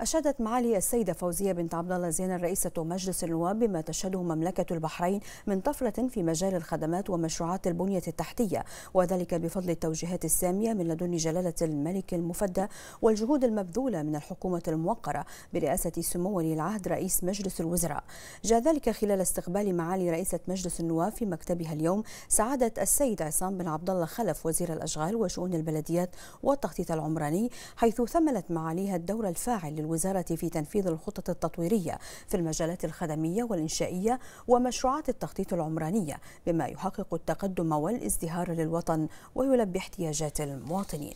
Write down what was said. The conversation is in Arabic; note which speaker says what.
Speaker 1: أشادت معالي السيدة فوزية بنت عبد الله زين رئيسة مجلس النواب بما تشهده مملكة البحرين من طفرة في مجال الخدمات ومشروعات البنية التحتية وذلك بفضل التوجيهات السامية من لدن جلالة الملك المفدى والجهود المبذولة من الحكومة الموقرة برئاسة سمو ولي العهد رئيس مجلس الوزراء جاء ذلك خلال استقبال معالي رئيسة مجلس النواب في مكتبها اليوم سعادة السيد عصام بن عبد الله خلف وزير الأشغال وشؤون البلديات والتخطيط العمراني حيث ثملت معاليها الدور الفاعل الوزارة في تنفيذ الخطط التطويرية في المجالات الخدمية والإنشائية ومشروعات التخطيط العمرانية بما يحقق التقدم والازدهار للوطن ويلبي احتياجات المواطنين